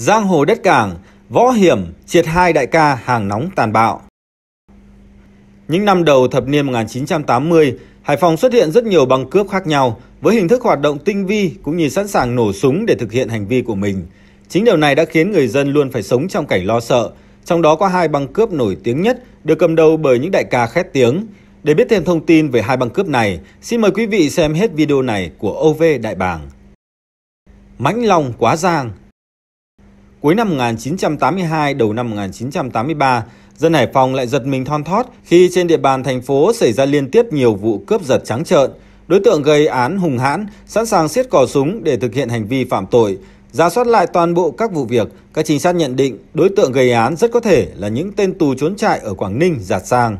Giang hồ đất cảng, võ hiểm triệt hai đại ca hàng nóng tàn bạo. Những năm đầu thập niên 1980, Hải Phòng xuất hiện rất nhiều băng cướp khác nhau với hình thức hoạt động tinh vi cũng như sẵn sàng nổ súng để thực hiện hành vi của mình. Chính điều này đã khiến người dân luôn phải sống trong cảnh lo sợ, trong đó có hai băng cướp nổi tiếng nhất được cầm đầu bởi những đại ca khét tiếng. Để biết thêm thông tin về hai băng cướp này, xin mời quý vị xem hết video này của OV Đại Bàng. Mãnh Long quá giang, Cuối năm 1982 đầu năm 1983, dân Hải Phòng lại giật mình thon thót khi trên địa bàn thành phố xảy ra liên tiếp nhiều vụ cướp giật trắng trợn. Đối tượng gây án hùng hãn, sẵn sàng siết cò súng để thực hiện hành vi phạm tội. Ra soát lại toàn bộ các vụ việc, các trinh sát nhận định đối tượng gây án rất có thể là những tên tù trốn trại ở Quảng Ninh, Giạt Sang.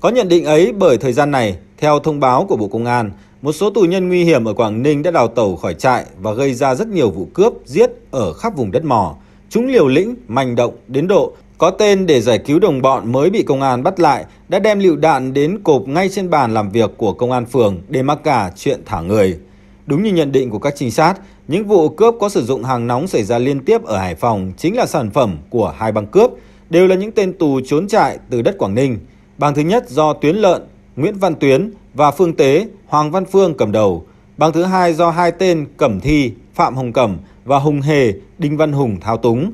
Có nhận định ấy bởi thời gian này, theo thông báo của Bộ Công an, một số tù nhân nguy hiểm ở Quảng Ninh đã đào tẩu khỏi trại và gây ra rất nhiều vụ cướp, giết ở khắp vùng đất mỏ. Chúng liều lĩnh, manh động đến độ có tên để giải cứu đồng bọn mới bị công an bắt lại đã đem lựu đạn đến cộp ngay trên bàn làm việc của công an phường để mắc cả chuyện thả người. Đúng như nhận định của các trinh sát, những vụ cướp có sử dụng hàng nóng xảy ra liên tiếp ở Hải Phòng chính là sản phẩm của hai băng cướp, đều là những tên tù trốn trại từ đất Quảng Ninh. Bang thứ nhất do Tuyến Lợn Nguyễn Văn Tuyến và Phương Tế, Hoàng Văn Phương cầm đầu. Bang thứ hai do hai tên Cẩm Thi, Phạm Hồng Cẩm và Hùng Hề, Đinh Văn Hùng thao túng.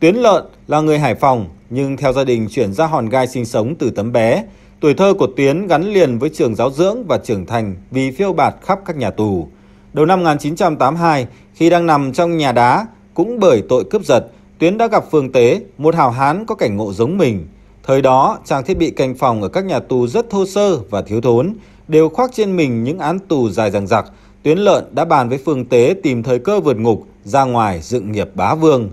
Tuyến Lợn là người Hải Phòng nhưng theo gia đình chuyển ra Hòn Gai sinh sống từ tấm bé. Tuổi thơ của Tuyến gắn liền với trường giáo dưỡng và trưởng thành vì phiêu bạt khắp các nhà tù. Đầu năm 1982, khi đang nằm trong nhà đá, cũng bởi tội cướp giật, Tuyến đã gặp Phương Tế, một hào hán có cảnh ngộ giống mình. Thời đó, trang thiết bị canh phòng ở các nhà tù rất thô sơ và thiếu thốn, đều khoác trên mình những án tù dài dằng dặc. Tuyến Lợn đã bàn với Phương Tế tìm thời cơ vượt ngục, ra ngoài dựng nghiệp bá vương.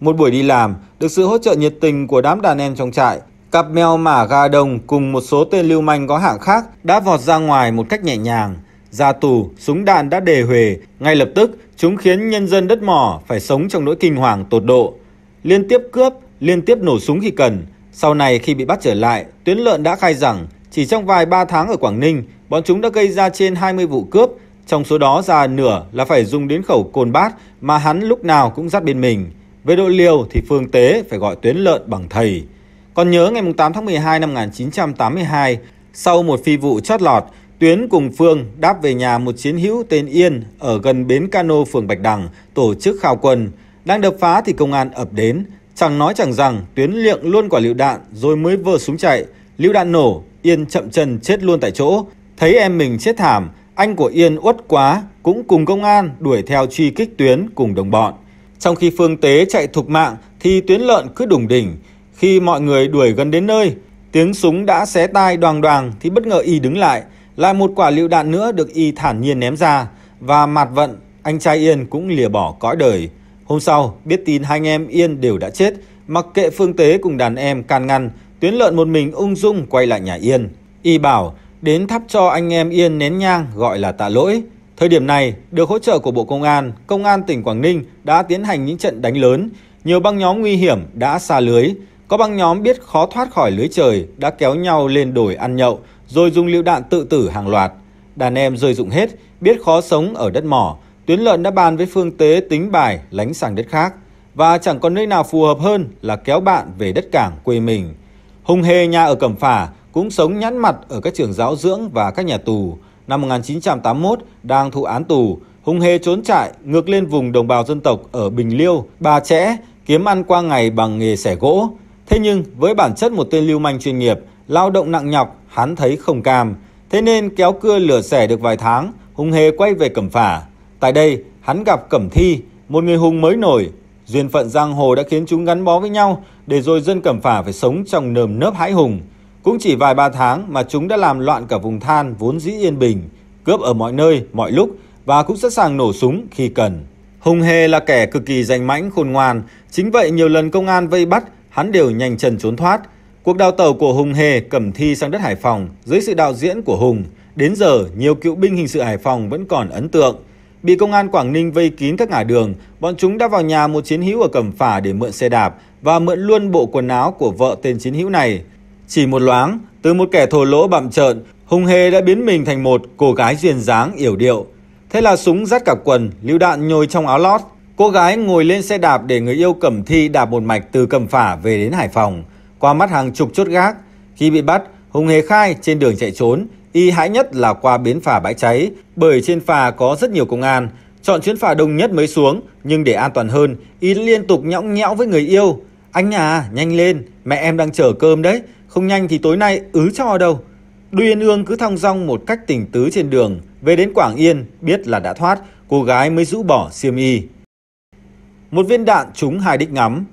Một buổi đi làm, được sự hỗ trợ nhiệt tình của đám đàn em trong trại, cặp mèo mả gà đồng cùng một số tên lưu manh có hạng khác đã vọt ra ngoài một cách nhẹ nhàng. Ra tù, súng đạn đã đề huề, ngay lập tức chúng khiến nhân dân đất mỏ phải sống trong nỗi kinh hoàng tột độ. Liên tiếp cướp, liên tiếp nổ súng khi cần – sau này khi bị bắt trở lại, Tuyến Lợn đã khai rằng chỉ trong vài 3 tháng ở Quảng Ninh, bọn chúng đã gây ra trên 20 vụ cướp, trong số đó ra nửa là phải dùng đến khẩu cồn bát mà hắn lúc nào cũng dắt bên mình. Với độ liều thì Phương Tế phải gọi Tuyến Lợn bằng thầy. Còn nhớ ngày 8 tháng 12 năm 1982, sau một phi vụ chót lọt, Tuyến cùng Phương đáp về nhà một chiến hữu tên Yên ở gần bến cano phường Bạch Đằng tổ chức khao quân. Đang đập phá thì công an ập đến, Chẳng nói chẳng rằng, Tuyến liệng luôn quả lựu đạn rồi mới vơ súng chạy. Lựu đạn nổ, Yên chậm chân chết luôn tại chỗ. Thấy em mình chết thảm, anh của Yên uất quá, cũng cùng công an đuổi theo truy kích Tuyến cùng đồng bọn. Trong khi Phương Tế chạy thục mạng thì Tuyến lợn cứ đùng đỉnh. Khi mọi người đuổi gần đến nơi, tiếng súng đã xé tai đoàng đoàng thì bất ngờ y đứng lại. Lại một quả lựu đạn nữa được y thản nhiên ném ra và mặt vận, anh trai Yên cũng lìa bỏ cõi đời. Hôm sau, biết tin hai anh em Yên đều đã chết, mặc kệ Phương Tế cùng đàn em can ngăn, Tuyến Lợn một mình ung dung quay lại nhà Yên. Y bảo đến thắp cho anh em Yên nén nhang gọi là tạ lỗi. Thời điểm này, được hỗ trợ của Bộ Công an, Công an tỉnh Quảng Ninh đã tiến hành những trận đánh lớn. Nhiều băng nhóm nguy hiểm đã xa lưới. Có băng nhóm biết khó thoát khỏi lưới trời đã kéo nhau lên đồi ăn nhậu, rồi dùng lựu đạn tự tử hàng loạt. Đàn em rơi dụng hết, biết khó sống ở đất mỏ, Tuyến Lợn đã bàn với Phương Tế tính bài lánh sang đất khác và chẳng còn nơi nào phù hợp hơn là kéo bạn về đất cảng quê mình. Hùng Hề nhà ở Cẩm Phả cũng sống nhãn mặt ở các trường giáo dưỡng và các nhà tù. Năm 1981 đang thụ án tù, Hùng Hề trốn trại ngược lên vùng đồng bào dân tộc ở Bình Liêu, Bà Chẽ kiếm ăn qua ngày bằng nghề xẻ gỗ. Thế nhưng với bản chất một tên lưu manh chuyên nghiệp, lao động nặng nhọc, hắn thấy không cam. Thế nên kéo cưa lửa xẻ được vài tháng, Hùng Hề quay về Cẩm Phả Tại đây, hắn gặp Cẩm Thi, một người hùng mới nổi. Duyên phận giang hồ đã khiến chúng gắn bó với nhau, để rồi dân Cẩm Phả phải sống trong nơm nớp hãi hùng. Cũng chỉ vài ba tháng mà chúng đã làm loạn cả vùng than vốn dĩ yên bình, cướp ở mọi nơi, mọi lúc và cũng sẵn sàng nổ súng khi cần. Hùng Hề là kẻ cực kỳ danh mãnh, khôn ngoan. Chính vậy nhiều lần công an vây bắt, hắn đều nhanh chân trốn thoát. Cuộc đào tàu của Hùng Hề cầm thi sang đất Hải Phòng dưới sự đạo diễn của Hùng. Đến giờ, nhiều cựu binh hình sự Hải Phòng vẫn còn ấn tượng. Bị công an Quảng Ninh vây kín các ngã đường, bọn chúng đã vào nhà một chiến hữu ở Cẩm Phả để mượn xe đạp và mượn luôn bộ quần áo của vợ tên chiến hữu này. Chỉ một loáng, từ một kẻ thổ lỗ bặm trợn, Hùng Hề đã biến mình thành một cô gái duyên dáng, yểu điệu. Thế là súng dắt cả quần, lưu đạn nhồi trong áo lót. Cô gái ngồi lên xe đạp để người yêu Cẩm Thi đạp một mạch từ Cẩm Phả về đến Hải Phòng, qua mắt hàng chục chốt gác. Khi bị bắt, Hùng Hề khai trên đường chạy trốn, Y hãi nhất là qua bến phà bãi cháy, bởi trên phà có rất nhiều công an. Chọn chuyến phà đông nhất mới xuống, nhưng để an toàn hơn, Y liên tục nhõng nhẽo với người yêu. Anh à, nhanh lên, mẹ em đang chờ cơm đấy, không nhanh thì tối nay ứ cho đâu. Đu Yên Ương cứ thong dong một cách tỉnh tứ trên đường, về đến Quảng Yên, biết là đã thoát, cô gái mới rũ bỏ xiêm y. Một viên đạn trúng hai đích ngắm.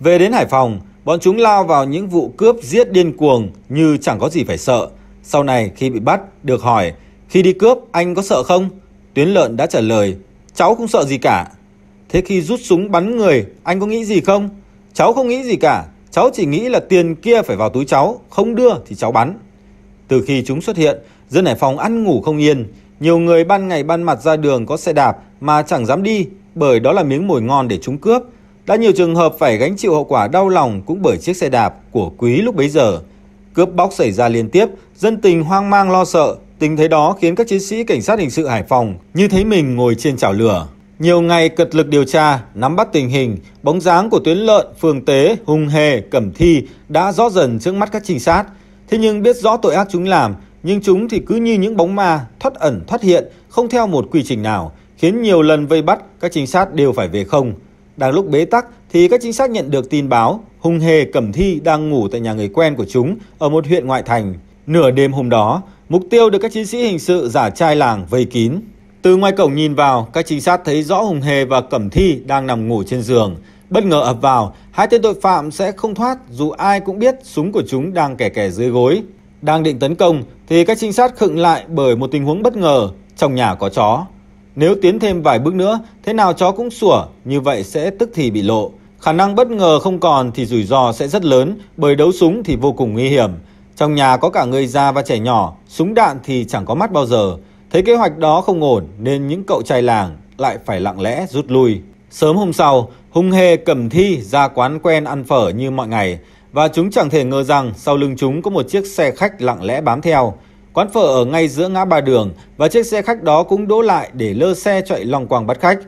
Về đến Hải Phòng, bọn chúng lao vào những vụ cướp giết điên cuồng như chẳng có gì phải sợ. Sau này khi bị bắt, được hỏi, khi đi cướp anh có sợ không? Tuyến lợn đã trả lời, cháu không sợ gì cả. Thế khi rút súng bắn người, anh có nghĩ gì không? Cháu không nghĩ gì cả, cháu chỉ nghĩ là tiền kia phải vào túi cháu, không đưa thì cháu bắn. Từ khi chúng xuất hiện, dân Hải Phòng ăn ngủ không yên. Nhiều người ban ngày ban mặt ra đường có xe đạp mà chẳng dám đi bởi đó là miếng mồi ngon để chúng cướp. Đã nhiều trường hợp phải gánh chịu hậu quả đau lòng cũng bởi chiếc xe đạp của quý lúc bấy giờ. Cướp bóc xảy ra liên tiếp, dân tình hoang mang lo sợ, tình thế đó khiến các chiến sĩ cảnh sát hình sự Hải Phòng như thấy mình ngồi trên chảo lửa. Nhiều ngày cật lực điều tra, nắm bắt tình hình, bóng dáng của Tuyến Lợn, phường Tế, Hùng Hề, Cẩm Thi đã rõ dần trước mắt các trinh sát. Thế nhưng biết rõ tội ác chúng làm, nhưng chúng thì cứ như những bóng ma, thoát ẩn, thoát hiện, không theo một quy trình nào, khiến nhiều lần vây bắt các trinh sát đều phải về không. Đang lúc bế tắc, thì các trinh sát nhận được tin báo Hùng Hề Cẩm Thi đang ngủ tại nhà người quen của chúng ở một huyện ngoại thành. Nửa đêm hôm đó, mục tiêu được các chiến sĩ hình sự giả trai làng vây kín. Từ ngoài cổng nhìn vào, các trinh sát thấy rõ Hùng Hề và Cẩm Thi đang nằm ngủ trên giường. Bất ngờ ập vào, hai tên tội phạm sẽ không thoát dù ai cũng biết súng của chúng đang kẻ kẻ dưới gối. Đang định tấn công thì các trinh sát khựng lại bởi một tình huống bất ngờ, trong nhà có chó. Nếu tiến thêm vài bước nữa, thế nào chó cũng sủa, như vậy sẽ tức thì bị lộ. Khả năng bất ngờ không còn thì rủi ro sẽ rất lớn bởi đấu súng thì vô cùng nguy hiểm. Trong nhà có cả người già và trẻ nhỏ, súng đạn thì chẳng có mắt bao giờ. Thấy kế hoạch đó không ổn nên những cậu trai làng lại phải lặng lẽ rút lui. Sớm hôm sau, hung Hề cầm thi ra quán quen ăn phở như mọi ngày và chúng chẳng thể ngờ rằng sau lưng chúng có một chiếc xe khách lặng lẽ bám theo. Quán phở ở ngay giữa ngã ba đường và chiếc xe khách đó cũng đỗ lại để lơ xe chạy lòng quàng bắt khách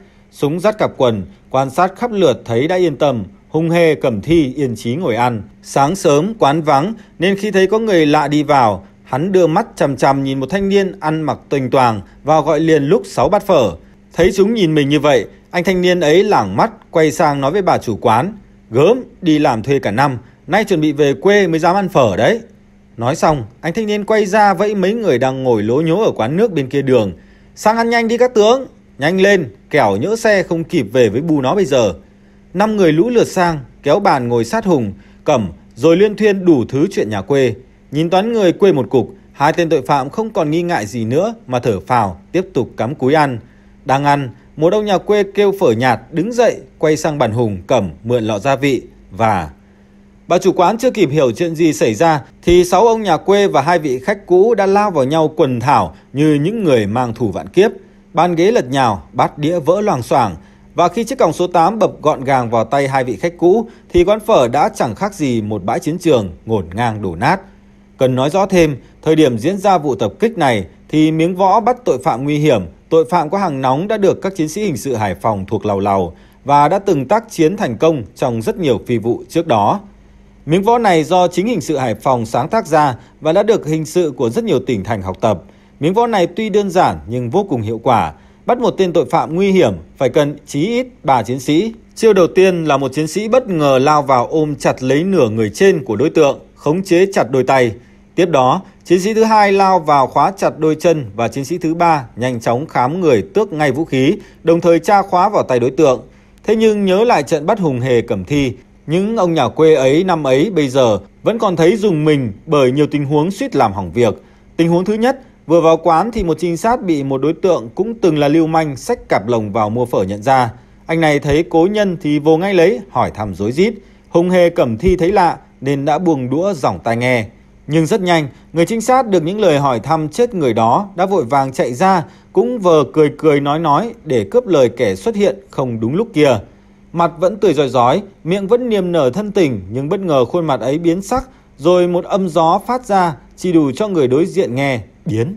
súng dắt cặp quần, quan sát khắp lượt thấy đã yên tâm, hung hê cầm thi yên trí ngồi ăn. Sáng sớm quán vắng nên khi thấy có người lạ đi vào, hắn đưa mắt chằm chằm nhìn một thanh niên ăn mặc tuềnh toàng và gọi liền lúc 6 bát phở. Thấy chúng nhìn mình như vậy, anh thanh niên ấy lảng mắt quay sang nói với bà chủ quán, gớm đi làm thuê cả năm, nay chuẩn bị về quê mới dám ăn phở đấy. Nói xong, anh thanh niên quay ra vẫy mấy người đang ngồi lố nhố ở quán nước bên kia đường, sang ăn nhanh đi các tướng. Nhanh lên, kẻo nhỡ xe không kịp về với bù nó bây giờ. Năm người lũ lượt sang, kéo bàn ngồi sát Hùng, Cẩm, rồi liên thuyên đủ thứ chuyện nhà quê. Nhìn toán người quê một cục, hai tên tội phạm không còn nghi ngại gì nữa mà thở phào, tiếp tục cắm cúi ăn. Đang ăn, một ông nhà quê kêu phở nhạt đứng dậy, quay sang bàn Hùng, Cẩm mượn lọ gia vị và... Bà chủ quán chưa kịp hiểu chuyện gì xảy ra thì sáu ông nhà quê và hai vị khách cũ đã lao vào nhau quần thảo như những người mang thủ vạn kiếp – Bàn ghế lật nhào, bát đĩa vỡ loàng xoàng và khi chiếc còng số 8 bập gọn gàng vào tay hai vị khách cũ thì quán phở đã chẳng khác gì một bãi chiến trường ngổn ngang đổ nát. Cần nói rõ thêm, thời điểm diễn ra vụ tập kích này thì miếng võ bắt tội phạm nguy hiểm, tội phạm có hàng nóng đã được các chiến sĩ hình sự Hải Phòng thuộc Lào Lào và đã từng tác chiến thành công trong rất nhiều phi vụ trước đó. Miếng võ này do chính hình sự Hải Phòng sáng tác ra và đã được hình sự của rất nhiều tỉnh thành học tập – Miếng võ này tuy đơn giản nhưng vô cùng hiệu quả. Bắt một tên tội phạm nguy hiểm phải cần chí ít ba chiến sĩ. Chiêu đầu tiên là một chiến sĩ bất ngờ lao vào ôm chặt lấy nửa người trên của đối tượng, khống chế chặt đôi tay. Tiếp đó, chiến sĩ thứ hai lao vào khóa chặt đôi chân và chiến sĩ thứ ba nhanh chóng khám người tước ngay vũ khí, đồng thời tra khóa vào tay đối tượng. Thế nhưng nhớ lại trận bắt Hùng Hề Cẩm Thi, những ông nhà quê ấy năm ấy bây giờ vẫn còn thấy dùng mình bởi nhiều tình huống suýt làm hỏng việc. Tình huống thứ nhất Vừa vào quán thì một trinh sát bị một đối tượng cũng từng là lưu manh xách cặp lồng vào mua phở nhận ra. Anh này thấy cố nhân thì vô ngay lấy, hỏi thăm dối rít. Hùng hề cẩm thi thấy lạ nên đã buông đũa giỏng tai nghe. Nhưng rất nhanh, người trinh sát được những lời hỏi thăm chết người đó đã vội vàng chạy ra, cũng vờ cười cười nói nói để cướp lời kẻ xuất hiện không đúng lúc kia. Mặt vẫn tươi rói rói, miệng vẫn niềm nở thân tình nhưng bất ngờ khuôn mặt ấy biến sắc rồi một âm gió phát ra chỉ đủ cho người đối diện nghe biến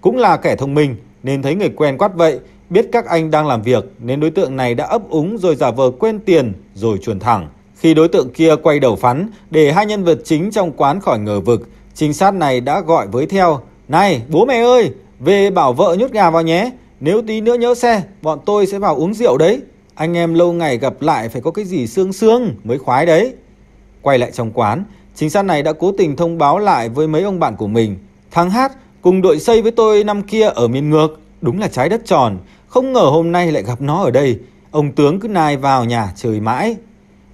Cũng là kẻ thông minh nên thấy người quen quát vậy, biết các anh đang làm việc nên đối tượng này đã ấp úng rồi giả vờ quên tiền rồi chuồn thẳng. Khi đối tượng kia quay đầu phắn để hai nhân vật chính trong quán khỏi ngờ vực, trinh sát này đã gọi với theo. Này bố mẹ ơi, về bảo vợ nhốt gà vào nhé, nếu tí nữa nhớ xe, bọn tôi sẽ vào uống rượu đấy. Anh em lâu ngày gặp lại phải có cái gì xương xương mới khoái đấy. Quay lại trong quán, chính sát này đã cố tình thông báo lại với mấy ông bạn của mình. Thằng Hát Cùng đội xây với tôi năm kia ở miền ngược, đúng là trái đất tròn, không ngờ hôm nay lại gặp nó ở đây. Ông tướng cứ nai vào nhà trời mãi.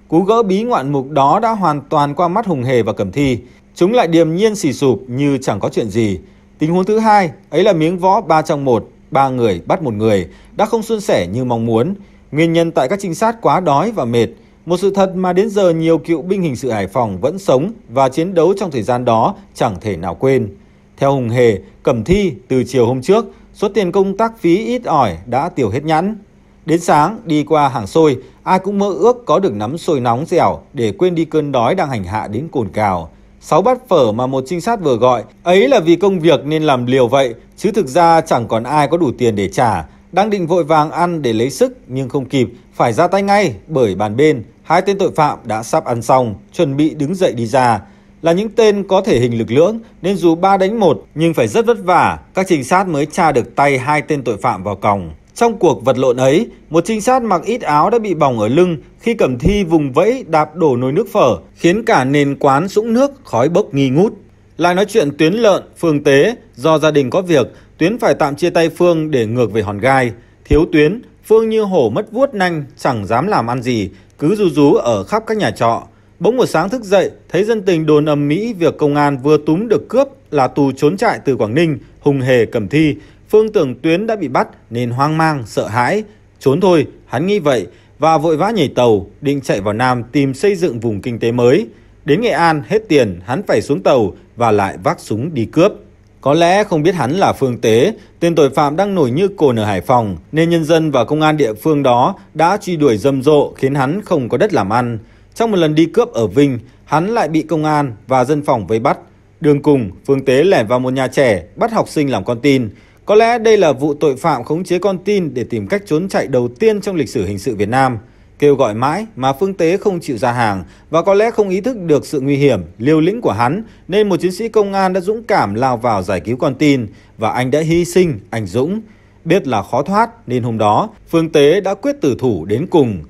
Cú gỡ bí ngoạn mục đó đã hoàn toàn qua mắt Hùng Hề và Cẩm Thi. Chúng lại điềm nhiên xì sụp như chẳng có chuyện gì. Tình huống thứ hai, ấy là miếng võ ba trong một ba người bắt một người, đã không suôn sẻ như mong muốn. Nguyên nhân tại các trinh sát quá đói và mệt, một sự thật mà đến giờ nhiều cựu binh hình sự Hải Phòng vẫn sống và chiến đấu trong thời gian đó chẳng thể nào quên. Theo Hùng Hề, Cẩm Thi từ chiều hôm trước, số tiền công tác phí ít ỏi đã tiêu hết nhẵn. Đến sáng, đi qua hàng xôi, ai cũng mơ ước có được nắm xôi nóng dẻo để quên đi cơn đói đang hành hạ đến cồn cào. Sáu bát phở mà một trinh sát vừa gọi, ấy là vì công việc nên làm liều vậy, chứ thực ra chẳng còn ai có đủ tiền để trả. Đang định vội vàng ăn để lấy sức nhưng không kịp, phải ra tay ngay bởi bàn bên. Hai tên tội phạm đã sắp ăn xong, chuẩn bị đứng dậy đi ra là những tên có thể hình lực lưỡng nên dù 3 đánh 1 nhưng phải rất vất vả, các trinh sát mới tra được tay hai tên tội phạm vào còng. Trong cuộc vật lộn ấy, một trinh sát mặc ít áo đã bị bỏng ở lưng khi cầm thi vùng vẫy đạp đổ nồi nước phở, khiến cả nền quán sũng nước, khói bốc nghi ngút. Lại nói chuyện Tuyến lợn, Phương tế, do gia đình có việc, Tuyến phải tạm chia tay Phương để ngược về hòn gai. Thiếu Tuyến, Phương như hổ mất vuốt nanh, chẳng dám làm ăn gì, cứ rú rú ở khắp các nhà trọ. Bỗng một sáng thức dậy, thấy dân tình đồn ầm mỹ việc công an vừa túm được cướp là tù trốn trại từ Quảng Ninh, Hùng Hề cầm thi. Phương tưởng Tuyến đã bị bắt nên hoang mang, sợ hãi. Trốn thôi, hắn nghĩ vậy và vội vã nhảy tàu, định chạy vào Nam tìm xây dựng vùng kinh tế mới. Đến Nghệ An hết tiền, hắn phải xuống tàu và lại vác súng đi cướp. Có lẽ không biết hắn là Phương Tế, tên tội phạm đang nổi như cồn ở Hải Phòng, nên nhân dân và công an địa phương đó đã truy đuổi rầm rộ khiến hắn không có đất làm ăn. Trong một lần đi cướp ở Vinh, hắn lại bị công an và dân phòng vây bắt. Đường cùng, Phương Tế lẻn vào một nhà trẻ, bắt học sinh làm con tin. Có lẽ đây là vụ tội phạm khống chế con tin để tìm cách trốn chạy đầu tiên trong lịch sử hình sự Việt Nam. Kêu gọi mãi mà Phương Tế không chịu ra hàng và có lẽ không ý thức được sự nguy hiểm, liều lĩnh của hắn nên một chiến sĩ công an đã dũng cảm lao vào giải cứu con tin và anh đã hy sinh, anh Dũng. Biết là khó thoát nên hôm đó Phương Tế đã quyết tử thủ đến cùng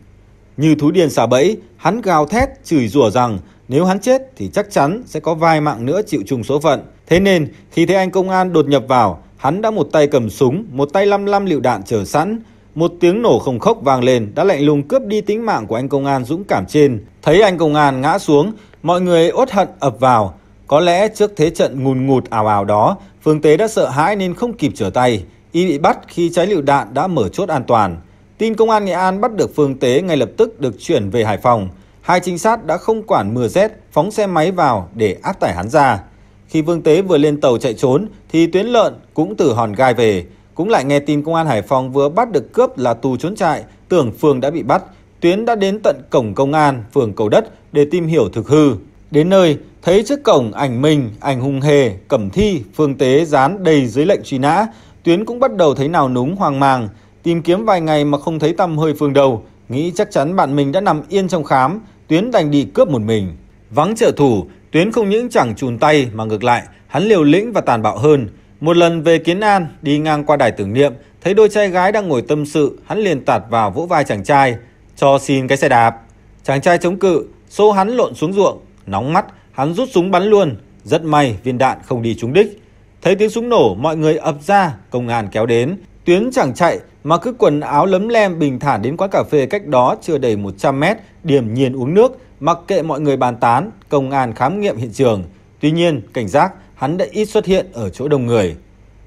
như thú điên xả bẫy, hắn gào thét, chửi rủa rằng nếu hắn chết thì chắc chắn sẽ có vài mạng nữa chịu trùng số phận. Thế nên, khi thấy anh công an đột nhập vào, hắn đã một tay cầm súng, một tay lăm lăm lựu đạn chờ sẵn. Một tiếng nổ khổng khốc vang lên đã lạnh lùng cướp đi tính mạng của anh công an dũng cảm trên. Thấy anh công an ngã xuống, mọi người ốt hận ập vào. Có lẽ trước thế trận ngùn ngụt ảo ảo đó, Phương Tế đã sợ hãi nên không kịp trở tay. Y bị bắt khi trái lựu đạn đã mở chốt an toàn. Tin công an Nghệ An bắt được Phương Tế ngay lập tức được chuyển về Hải Phòng. Hai trinh sát đã không quản mưa rét, phóng xe máy vào để áp tải hắn ra. Khi Vương Tế vừa lên tàu chạy trốn thì Tuyến Lợn cũng từ Hòn Gai về. Cũng lại nghe tin công an Hải Phòng vừa bắt được cướp là tù trốn trại, tưởng Phương đã bị bắt. Tuyến đã đến tận cổng công an, phường Cầu Đất để tìm hiểu thực hư. Đến nơi, thấy trước cổng ảnh mình, ảnh hung hề, cẩm thi, phương tế dán đầy dưới lệnh truy nã. Tuyến cũng bắt đầu thấy nào núng hoang mang. Tìm kiếm vài ngày mà không thấy tâm hơi phương đầu, nghĩ chắc chắn bạn mình đã nằm yên trong khám, Tuyến đành đi cướp một mình. Vắng trợ thủ, Tuyến không những chẳng chùn tay mà ngược lại, hắn liều lĩnh và tàn bạo hơn. Một lần về Kiến An, đi ngang qua đài tưởng niệm, thấy đôi trai gái đang ngồi tâm sự, hắn liền tạt vào vỗ vai chàng trai, cho xin cái xe đạp. Chàng trai chống cự, xô hắn lộn xuống ruộng, nóng mắt, hắn rút súng bắn luôn, rất may viên đạn không đi trúng đích. Thấy tiếng súng nổ, mọi người ập ra, công an kéo đến, Tuyến chẳng chạy mà cứ quần áo lấm lem bình thản đến quán cà phê cách đó chưa đầy 100 mét, điểm nhiên uống nước, mặc kệ mọi người bàn tán, công an khám nghiệm hiện trường. Tuy nhiên, cảnh giác, hắn đã ít xuất hiện ở chỗ đông người.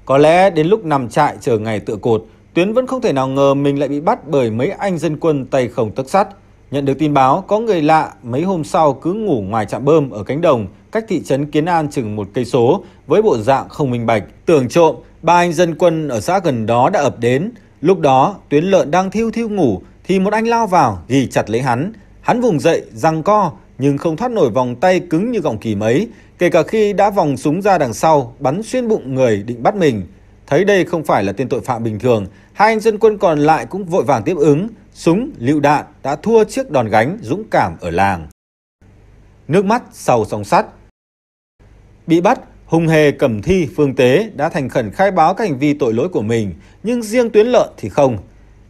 Có lẽ đến lúc nằm trại chờ ngày tựa cột, Tuyến vẫn không thể nào ngờ mình lại bị bắt bởi mấy anh dân quân tay không tấc sắt. Nhận được tin báo có người lạ mấy hôm sau cứ ngủ ngoài trạm bơm ở cánh đồng cách thị trấn Kiến An chừng một cây số với bộ dạng không minh bạch, tưởng trộm ba anh dân quân ở xã gần đó đã ập đến. Lúc đó, tuyến lợn đang thiêu thiêu ngủ thì một anh lao vào ghi chặt lấy hắn. Hắn vùng dậy, răng co nhưng không thoát nổi vòng tay cứng như gọng kỳ mấy, kể cả khi đã vòng súng ra đằng sau, bắn xuyên bụng người định bắt mình. Thấy đây không phải là tên tội phạm bình thường, hai anh dân quân còn lại cũng vội vàng tiếp ứng, súng, lựu đạn đã thua chiếc đòn gánh dũng cảm ở làng. Nước mắt sau sóng sắt Bị bắt, Hùng Hề Cẩm Thi Phương Tế đã thành khẩn khai báo các hành vi tội lỗi của mình, nhưng riêng Tuyến Lợn thì không.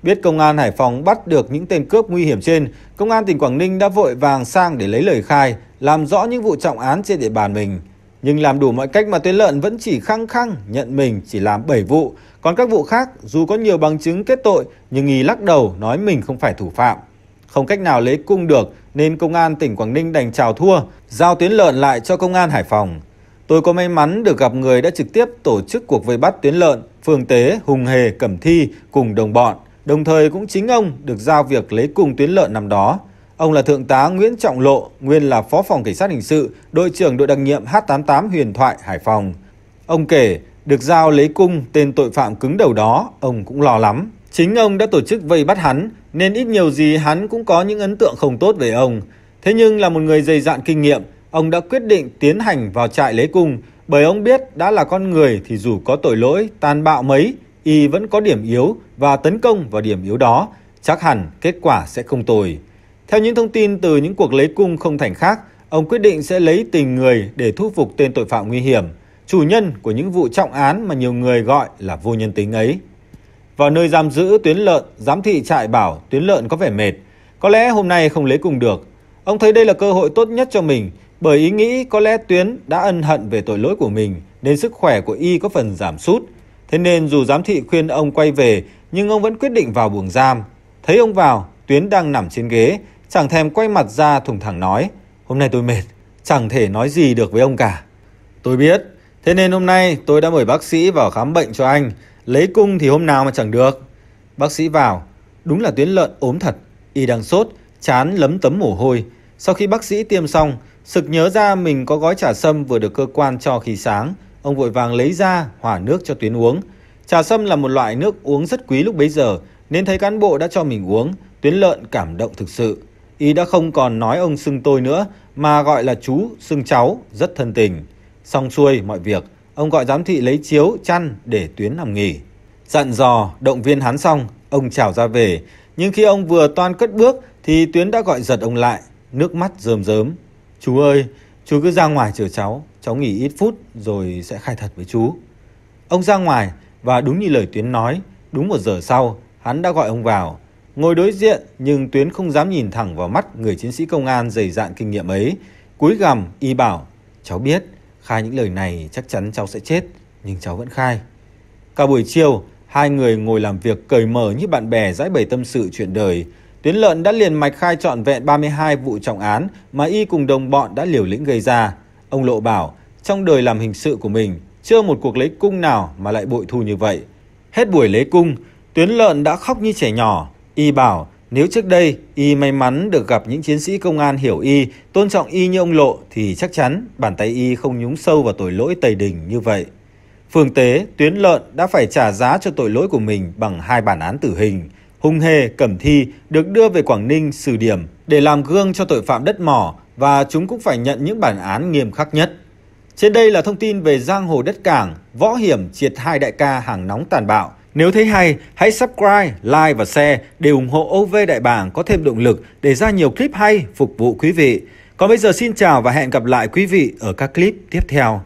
Biết công an Hải Phòng bắt được những tên cướp nguy hiểm trên, công an tỉnh Quảng Ninh đã vội vàng sang để lấy lời khai, làm rõ những vụ trọng án trên địa bàn mình. Nhưng làm đủ mọi cách mà Tuyến Lợn vẫn chỉ khăng khăng nhận mình chỉ làm 7 vụ, còn các vụ khác dù có nhiều bằng chứng kết tội nhưng nghi lắc đầu nói mình không phải thủ phạm. Không cách nào lấy cung được nên công an tỉnh Quảng Ninh đành chào thua, giao Tuyến Lợn lại cho công an Hải Phòng tôi có may mắn được gặp người đã trực tiếp tổ chức cuộc vây bắt tuyến lợn, phường tế, hùng hề, cẩm thi cùng đồng bọn. Đồng thời cũng chính ông được giao việc lấy cùng tuyến lợn năm đó. Ông là Thượng tá Nguyễn Trọng Lộ, nguyên là Phó phòng Cảnh sát Hình sự, đội trưởng đội đặc nhiệm H88 Huyền Thoại, Hải Phòng. Ông kể, được giao lấy cung tên tội phạm cứng đầu đó, ông cũng lo lắm. Chính ông đã tổ chức vây bắt hắn, nên ít nhiều gì hắn cũng có những ấn tượng không tốt về ông. Thế nhưng là một người dày dạn kinh nghiệm, ông đã quyết định tiến hành vào trại lấy cung bởi ông biết đã là con người thì dù có tội lỗi, tàn bạo mấy, y vẫn có điểm yếu và tấn công vào điểm yếu đó, chắc hẳn kết quả sẽ không tồi. Theo những thông tin từ những cuộc lấy cung không thành khác, ông quyết định sẽ lấy tình người để thu phục tên tội phạm nguy hiểm, chủ nhân của những vụ trọng án mà nhiều người gọi là vô nhân tính ấy. Vào nơi giam giữ tuyến lợn, giám thị trại bảo tuyến lợn có vẻ mệt. Có lẽ hôm nay không lấy cung được. Ông thấy đây là cơ hội tốt nhất cho mình bởi ý nghĩ có lẽ Tuyến đã ân hận về tội lỗi của mình nên sức khỏe của y có phần giảm sút. Thế nên dù giám thị khuyên ông quay về nhưng ông vẫn quyết định vào buồng giam. Thấy ông vào, Tuyến đang nằm trên ghế, chẳng thèm quay mặt ra thủng thẳng nói Hôm nay tôi mệt, chẳng thể nói gì được với ông cả. Tôi biết, thế nên hôm nay tôi đã mời bác sĩ vào khám bệnh cho anh. Lấy cung thì hôm nào mà chẳng được. Bác sĩ vào, đúng là Tuyến lợn ốm thật. Y đang sốt, chán lấm tấm mồ hôi. Sau khi bác sĩ tiêm xong, Sực nhớ ra mình có gói trà sâm vừa được cơ quan cho khi sáng, ông vội vàng lấy ra, hỏa nước cho Tuyến uống. Trà sâm là một loại nước uống rất quý lúc bấy giờ, nên thấy cán bộ đã cho mình uống, Tuyến lợn cảm động thực sự. Y đã không còn nói ông xưng tôi nữa, mà gọi là chú, xưng cháu, rất thân tình. Xong xuôi mọi việc, ông gọi giám thị lấy chiếu, chăn để Tuyến nằm nghỉ. Dặn dò, động viên hắn xong, ông chào ra về. Nhưng khi ông vừa toan cất bước, thì Tuyến đã gọi giật ông lại, nước mắt rơm rớm. Chú ơi, chú cứ ra ngoài chờ cháu, cháu nghỉ ít phút rồi sẽ khai thật với chú. Ông ra ngoài và đúng như lời Tuyến nói, đúng một giờ sau, hắn đã gọi ông vào. Ngồi đối diện nhưng Tuyến không dám nhìn thẳng vào mắt người chiến sĩ công an dày dạn kinh nghiệm ấy. Cúi gằm, y bảo, cháu biết, khai những lời này chắc chắn cháu sẽ chết, nhưng cháu vẫn khai. Cả buổi chiều, hai người ngồi làm việc cởi mở như bạn bè giải bày tâm sự chuyện đời, Tuyến Lợn đã liền mạch khai trọn vẹn 32 vụ trọng án mà y cùng đồng bọn đã liều lĩnh gây ra. Ông Lộ bảo, trong đời làm hình sự của mình, chưa một cuộc lấy cung nào mà lại bội thu như vậy. Hết buổi lấy cung, Tuyến Lợn đã khóc như trẻ nhỏ. Y bảo, nếu trước đây y may mắn được gặp những chiến sĩ công an hiểu y, tôn trọng y như ông Lộ thì chắc chắn bàn tay y không nhúng sâu vào tội lỗi tày đình như vậy. Phương Tế, Tuyến Lợn đã phải trả giá cho tội lỗi của mình bằng hai bản án tử hình. Hùng Hề, Cẩm Thi được đưa về Quảng Ninh xử điểm để làm gương cho tội phạm đất mỏ và chúng cũng phải nhận những bản án nghiêm khắc nhất. Trên đây là thông tin về giang hồ đất cảng, võ hiểm triệt hai đại ca hàng nóng tàn bạo. Nếu thấy hay, hãy subscribe, like và share để ủng hộ OV Đại Bảng có thêm động lực để ra nhiều clip hay phục vụ quý vị. Còn bây giờ xin chào và hẹn gặp lại quý vị ở các clip tiếp theo.